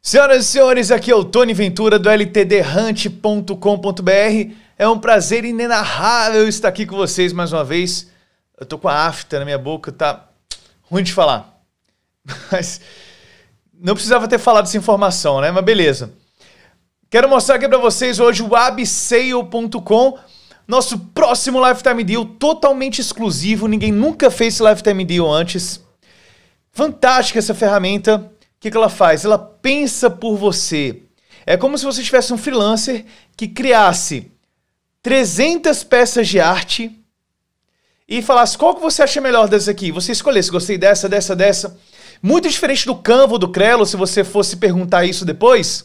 Senhoras e senhores, aqui é o Tony Ventura do ltdhunt.com.br. É um prazer inenarrável estar aqui com vocês mais uma vez. Eu tô com a afta na minha boca, tá ruim de falar. Mas não precisava ter falado essa informação, né? Mas beleza. Quero mostrar aqui para vocês hoje o abseio.com nosso próximo Lifetime Deal totalmente exclusivo, ninguém nunca fez esse Lifetime Deal antes. Fantástica essa ferramenta. O que, ela faz? Ela pensa por você. É como se você tivesse um freelancer que criasse 300 peças de arte e falasse qual que você acha melhor dessa aqui. Você escolhesse, gostei dessa, dessa, dessa. Muito diferente do Canva, do Crelo, se você fosse perguntar isso depois.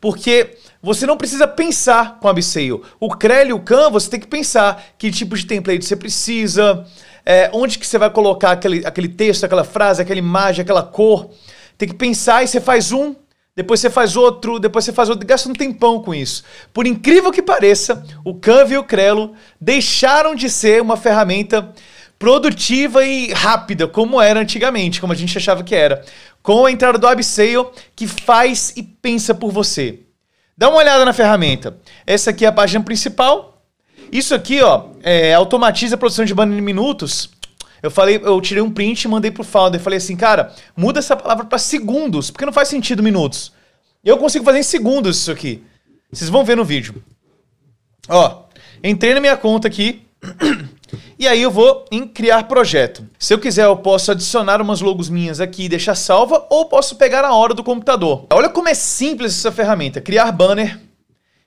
Porque você não precisa pensar com o Abseil. O CREL e o CAN, você tem que pensar que tipo de template você precisa, é, onde que você vai colocar aquele, aquele texto, aquela frase, aquela imagem, aquela cor. Tem que pensar e você faz um, depois você faz outro, depois você faz outro, gasta um tempão com isso. Por incrível que pareça, o Canva e o Crelo deixaram de ser uma ferramenta produtiva e rápida, como era antigamente, como a gente achava que era. Com a entrada do Abseio, que faz e pensa por você. Dá uma olhada na ferramenta. Essa aqui é a página principal. Isso aqui, ó, é, automatiza a produção de banner em minutos. Eu falei, eu tirei um print e mandei pro founder. Falei assim, cara, muda essa palavra para segundos, porque não faz sentido minutos. Eu consigo fazer em segundos isso aqui. Vocês vão ver no vídeo. Ó, entrei na minha conta aqui. E aí eu vou em criar projeto. Se eu quiser, eu posso adicionar umas logos minhas aqui e deixar salva, ou posso pegar a hora do computador. Olha como é simples essa ferramenta. Criar banner,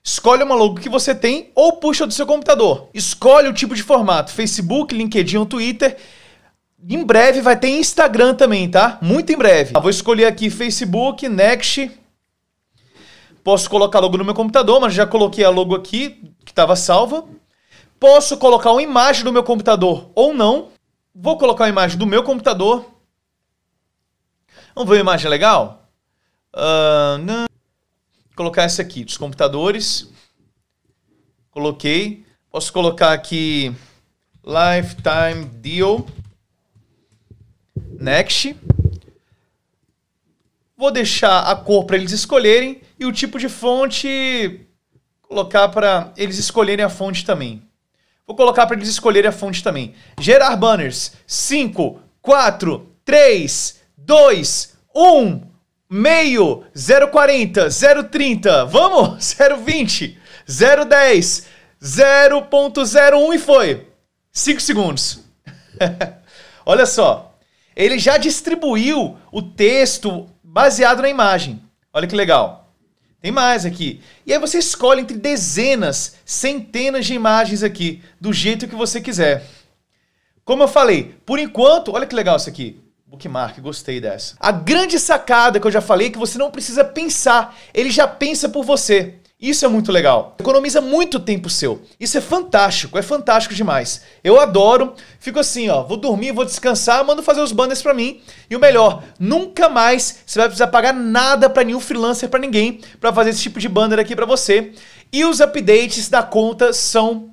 Escolhe uma logo que você tem ou puxa do seu computador. Escolhe o tipo de formato: Facebook, LinkedIn ou Twitter. Em breve vai ter Instagram também, tá? Muito em breve. vou escolher aqui Facebook, Next. Posso colocar logo no meu computador, mas já coloquei a logo aqui que estava salva. Posso colocar uma imagem do meu computador ou não. Vou colocar uma imagem do meu computador. Vamos ver uma imagem legal? Uh, não. colocar essa aqui, dos computadores. Coloquei. Posso colocar aqui Lifetime Deal. Next. Vou deixar a cor para eles escolherem e o tipo de fonte colocar para eles escolherem a fonte também. Vou colocar para eles escolherem a fonte também. Gerar banners. 5, 4, 3, 2, 1, meio, 040, 030, vamos? 020, 010, 0.01 e foi. 5 segundos. Olha só. Ele já distribuiu o texto baseado na imagem. Olha que legal. Tem mais aqui. E aí você escolhe entre dezenas, centenas de imagens aqui, do jeito que você quiser. Como eu falei, por enquanto, olha que legal isso aqui. Bookmark, gostei dessa. A grande sacada que eu já falei é que você não precisa pensar, ele já pensa por você. Isso é muito legal. Economiza muito tempo seu. Isso é fantástico, é fantástico demais. Eu adoro. Fico assim, ó, vou dormir, vou descansar, mando fazer os banners para mim. E o melhor, nunca mais você vai precisar pagar nada para nenhum freelancer, para ninguém, para fazer esse tipo de banner aqui para você. E os updates da conta são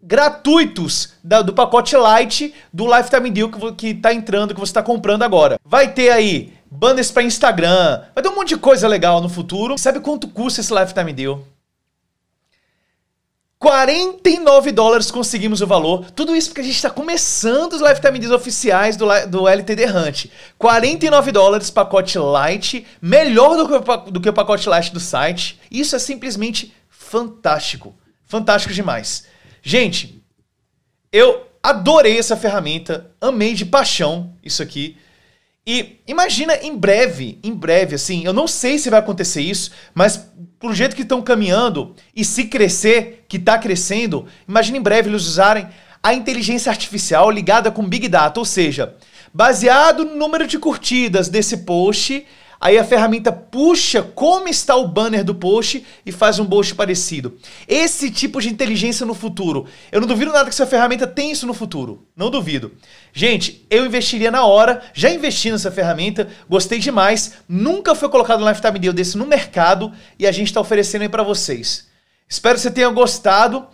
gratuitos da, do pacote light do Lifetime Deal que, que tá entrando, que você está comprando agora. Vai ter aí banners para Instagram. Vai ter um monte de coisa legal no futuro. Sabe quanto custa esse Lifetime Deal? 49 dólares conseguimos o valor. Tudo isso porque a gente está começando os Lifetime Deals oficiais do, do LTD Hunt. 49 dólares, pacote light, melhor do que, do que o pacote light do site. Isso é simplesmente fantástico. Fantástico demais. Gente, eu adorei essa ferramenta, amei de paixão isso aqui. E imagina em breve, em breve, assim, eu não sei se vai acontecer isso, mas pro jeito que estão caminhando e se crescer, que está crescendo, imagina em breve eles usarem a inteligência artificial ligada com Big Data, ou seja, baseado no número de curtidas desse post, Aí a ferramenta puxa como está o banner do post e faz um post parecido. Esse tipo de inteligência no futuro. Eu não duvido nada que essa ferramenta tem isso no futuro. Não duvido. Gente, eu investiria na hora, já investi nessa ferramenta, gostei demais. Nunca foi colocado um lifetime deal desse no mercado e a gente está oferecendo aí para vocês. Espero que você tenha gostado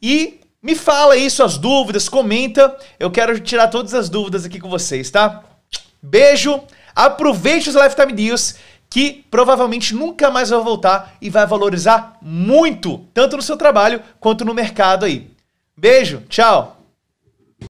e me fala aí suas dúvidas, comenta. Eu quero tirar todas as dúvidas aqui com vocês, tá? Beijo. Aproveite os lifetime deals que provavelmente nunca mais vai voltar e vai valorizar muito, tanto no seu trabalho quanto no mercado aí. Beijo, tchau.